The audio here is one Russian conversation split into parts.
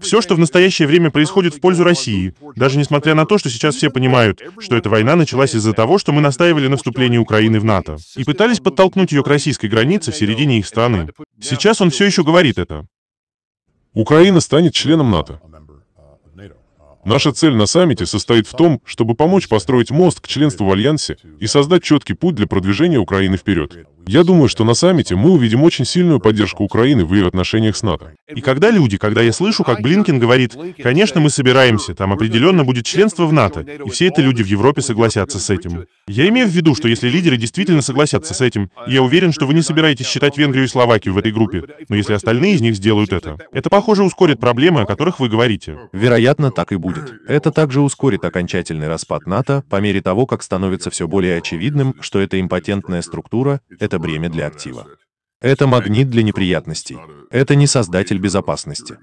Все, что в настоящее время происходит в пользу России, даже несмотря на то, что сейчас все понимают, что эта война началась из-за того, что мы настаивали на вступлении Украины в НАТО и пытались подтолкнуть ее к российской границе в середине их страны. Сейчас он все еще говорит это. Украина станет членом НАТО. Наша цель на саммите состоит в том, чтобы помочь построить мост к членству в Альянсе и создать четкий путь для продвижения Украины вперед. Я думаю, что на саммите мы увидим очень сильную поддержку Украины в ее отношениях с НАТО. И когда люди, когда я слышу, как Блинкин говорит, конечно, мы собираемся, там определенно будет членство в НАТО, и все это люди в Европе согласятся с этим. Я имею в виду, что если лидеры действительно согласятся с этим, я уверен, что вы не собираетесь считать Венгрию и Словакию в этой группе, но если остальные из них сделают это, это, похоже, ускорит проблемы, о которых вы говорите. Вероятно, так и будет. Это также ускорит окончательный распад НАТО по мере того, как становится все более очевидным, что эта импотентная структура — это бремя для актива. Это магнит для неприятностей. Это не создатель безопасности.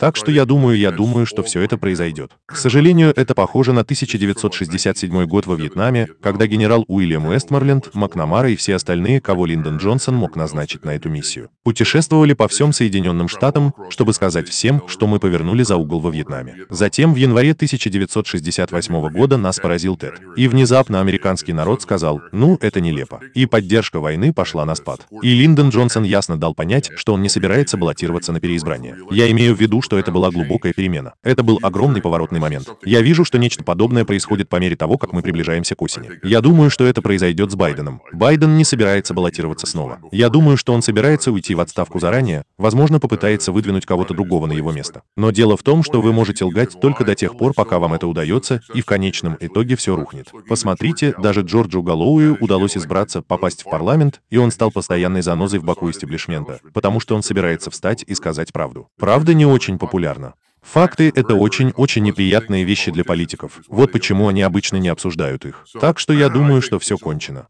Так что я думаю, я думаю, что все это произойдет. К сожалению, это похоже на 1967 год во Вьетнаме, когда генерал Уильям Уэстморленд, Макнамара и все остальные, кого Линдон Джонсон мог назначить на эту миссию, путешествовали по всем Соединенным Штатам, чтобы сказать всем, что мы повернули за угол во Вьетнаме. Затем в январе 1968 года нас поразил Тед. И внезапно американский народ сказал, ну, это нелепо. И поддержка войны пошла на спад. И Линдон Джонсон ясно дал понять, что он не собирается баллотироваться на переизбрание. Я имею в виду, что что это была глубокая перемена. Это был огромный поворотный момент. Я вижу, что нечто подобное происходит по мере того, как мы приближаемся к осени. Я думаю, что это произойдет с Байденом. Байден не собирается баллотироваться снова. Я думаю, что он собирается уйти в отставку заранее, возможно, попытается выдвинуть кого-то другого на его место. Но дело в том, что вы можете лгать только до тех пор, пока вам это удается, и в конечном итоге все рухнет. Посмотрите, даже Джорджу Галлоуэю удалось избраться, попасть в парламент, и он стал постоянной занозой в боку истеблишмента, потому что он собирается встать и сказать правду. Правда не очень популярна. Факты – это очень-очень неприятные вещи для политиков. Вот почему они обычно не обсуждают их. Так что я думаю, что все кончено.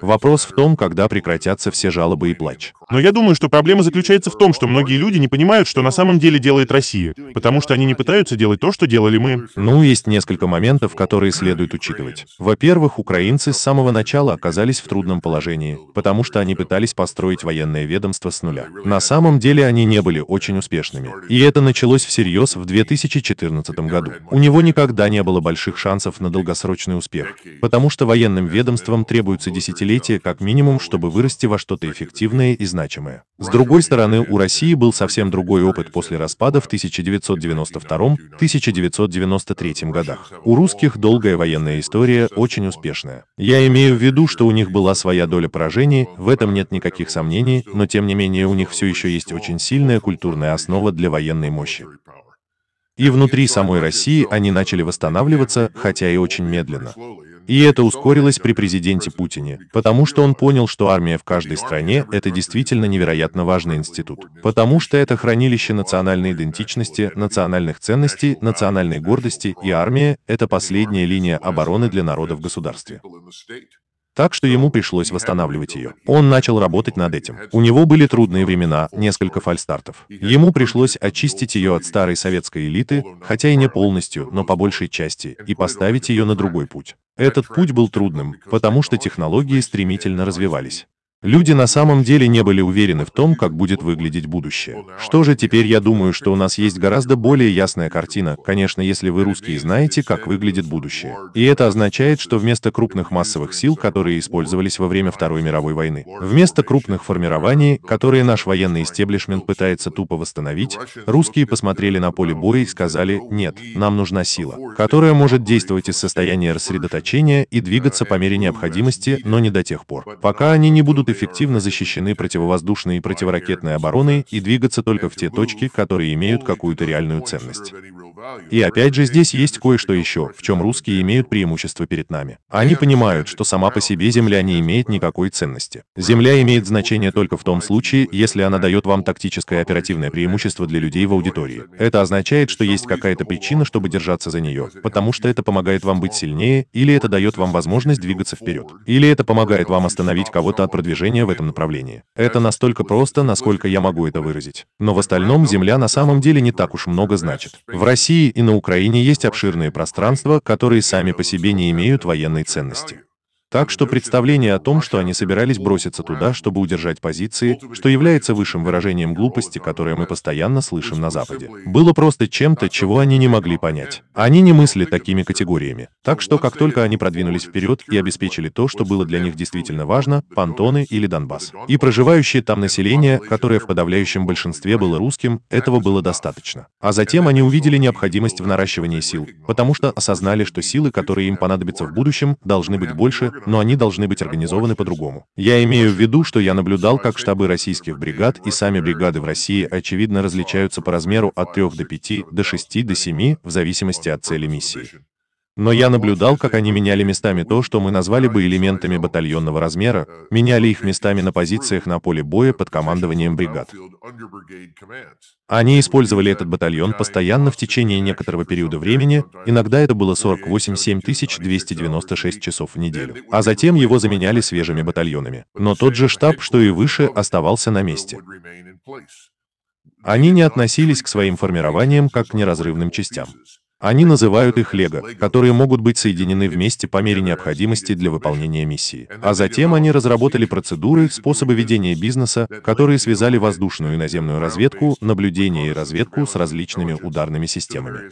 Вопрос в том, когда прекратятся все жалобы и плач. Но я думаю, что проблема заключается в том, что многие люди не понимают, что на самом деле делает Россия, потому что они не пытаются делать то, что делали мы. Ну, есть несколько моментов, которые следует учитывать. Во-первых, украинцы с самого начала оказались в трудном положении, потому что они пытались построить военное ведомство с нуля. На самом деле они не были очень успешными. И это началось всерьез в 2014 году. У него никогда не было больших шансов на долгосрочный успех, потому что военным ведомствам требуется десятилетия как минимум, чтобы вырасти во что-то эффективное и значимое значимое. С другой стороны, у России был совсем другой опыт после распада в 1992-1993 годах. У русских долгая военная история очень успешная. Я имею в виду, что у них была своя доля поражений, в этом нет никаких сомнений, но тем не менее у них все еще есть очень сильная культурная основа для военной мощи. И внутри самой России они начали восстанавливаться, хотя и очень медленно. И это ускорилось при президенте Путине, потому что он понял, что армия в каждой стране – это действительно невероятно важный институт. Потому что это хранилище национальной идентичности, национальных ценностей, национальной гордости, и армия – это последняя линия обороны для народа в государстве. Так что ему пришлось восстанавливать ее. Он начал работать над этим. У него были трудные времена, несколько фальстартов. Ему пришлось очистить ее от старой советской элиты, хотя и не полностью, но по большей части, и поставить ее на другой путь. Этот путь был трудным, потому что технологии стремительно развивались. Люди на самом деле не были уверены в том, как будет выглядеть будущее. Что же теперь я думаю, что у нас есть гораздо более ясная картина, конечно, если вы русские знаете, как выглядит будущее. И это означает, что вместо крупных массовых сил, которые использовались во время Второй мировой войны, вместо крупных формирований, которые наш военный истеблишмент пытается тупо восстановить, русские посмотрели на поле боя и сказали, нет, нам нужна сила, которая может действовать из состояния рассредоточения и двигаться по мере необходимости, но не до тех пор, пока они не будут эффективно защищены противовоздушной и противоракетной обороной и двигаться только в те точки, которые имеют какую-то реальную ценность. И опять же здесь есть кое-что еще, в чем русские имеют преимущество перед нами. Они понимают, что сама по себе земля не имеет никакой ценности. Земля имеет значение только в том случае, если она дает вам тактическое оперативное преимущество для людей в аудитории. Это означает, что есть какая-то причина, чтобы держаться за нее, потому что это помогает вам быть сильнее, или это дает вам возможность двигаться вперед, или это помогает вам остановить кого-то от продвижения в этом направлении. Это настолько просто, насколько я могу это выразить. Но в остальном земля на самом деле не так уж много значит. В России России и на Украине есть обширные пространства, которые сами по себе не имеют военной ценности. Так что представление о том, что они собирались броситься туда, чтобы удержать позиции, что является высшим выражением глупости, которое мы постоянно слышим на Западе, было просто чем-то, чего они не могли понять. Они не мысли такими категориями. Так что как только они продвинулись вперед и обеспечили то, что было для них действительно важно, понтоны или Донбасс, и проживающие там население, которое в подавляющем большинстве было русским, этого было достаточно. А затем они увидели необходимость в наращивании сил, потому что осознали, что силы, которые им понадобятся в будущем, должны быть больше, но они должны быть организованы по-другому. Я имею в виду, что я наблюдал, как штабы российских бригад и сами бригады в России очевидно различаются по размеру от 3 до 5, до 6, до 7, в зависимости от цели миссии. Но я наблюдал, как они меняли местами то, что мы назвали бы элементами батальонного размера, меняли их местами на позициях на поле боя под командованием бригад. Они использовали этот батальон постоянно в течение некоторого периода времени, иногда это было 48 7296 часов в неделю, а затем его заменяли свежими батальонами. Но тот же штаб, что и выше, оставался на месте. Они не относились к своим формированиям как к неразрывным частям. Они называют их лего, которые могут быть соединены вместе по мере необходимости для выполнения миссии. А затем они разработали процедуры, способы ведения бизнеса, которые связали воздушную и наземную разведку, наблюдение и разведку с различными ударными системами.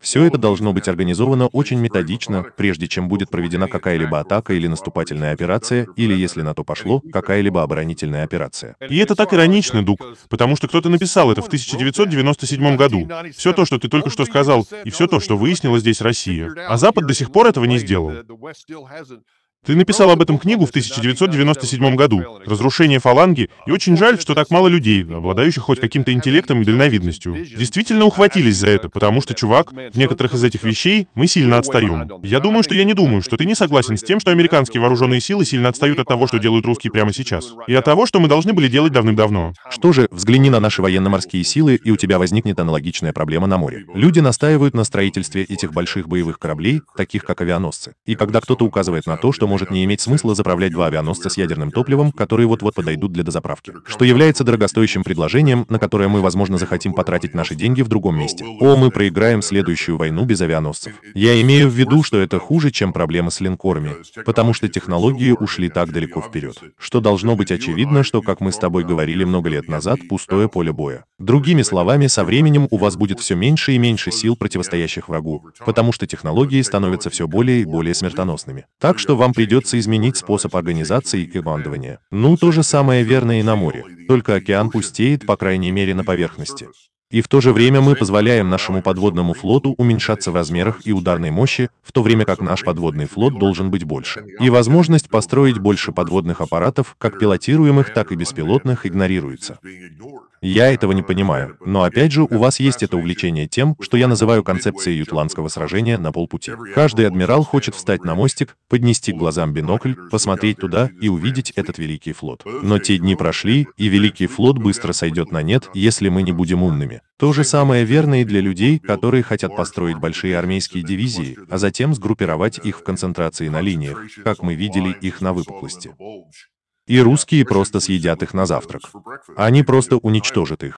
Все это должно быть организовано очень методично, прежде чем будет проведена какая-либо атака или наступательная операция, или, если на то пошло, какая-либо оборонительная операция. И это так иронично, Дук, потому что кто-то написал это в 1997 году. Все то, что ты только что сказал, и все то, что выяснила здесь Россия. А Запад до сих пор этого не сделал. Ты написал об этом книгу в 1997 году «Разрушение фаланги», и очень жаль, что так мало людей, обладающих хоть каким-то интеллектом и дальновидностью, действительно ухватились за это, потому что, чувак, в некоторых из этих вещей мы сильно отстаем. Я думаю, что я не думаю, что ты не согласен с тем, что американские вооруженные силы сильно отстают от того, что делают русские прямо сейчас, и от того, что мы должны были делать давным-давно. Что же, взгляни на наши военно-морские силы, и у тебя возникнет аналогичная проблема на море. Люди настаивают на строительстве этих больших боевых кораблей, таких как авианосцы. И когда кто-то указывает на то, что можно может не иметь смысла заправлять два авианосца с ядерным топливом, которые вот-вот подойдут для дозаправки, что является дорогостоящим предложением, на которое мы, возможно, захотим потратить наши деньги в другом месте. О, мы проиграем следующую войну без авианосцев. Я имею в виду, что это хуже, чем проблема с линкорами, потому что технологии ушли так далеко вперед, что должно быть очевидно, что, как мы с тобой говорили много лет назад, пустое поле боя. Другими словами, со временем у вас будет все меньше и меньше сил, противостоящих врагу, потому что технологии становятся все более и более смертоносными. Так что вам придется изменить способ организации и командования. Ну, то же самое верно и на море, только океан пустеет, по крайней мере, на поверхности. И в то же время мы позволяем нашему подводному флоту уменьшаться в размерах и ударной мощи, в то время как наш подводный флот должен быть больше. И возможность построить больше подводных аппаратов, как пилотируемых, так и беспилотных, игнорируется. Я этого не понимаю, но опять же у вас есть это увлечение тем, что я называю концепцией ютландского сражения на полпути. Каждый адмирал хочет встать на мостик, поднести к глазам бинокль, посмотреть туда и увидеть этот великий флот. Но те дни прошли, и великий флот быстро сойдет на нет, если мы не будем умными. То же самое верно и для людей, которые хотят построить большие армейские дивизии, а затем сгруппировать их в концентрации на линиях, как мы видели их на выпуклости. И русские просто съедят их на завтрак. Они просто уничтожат их.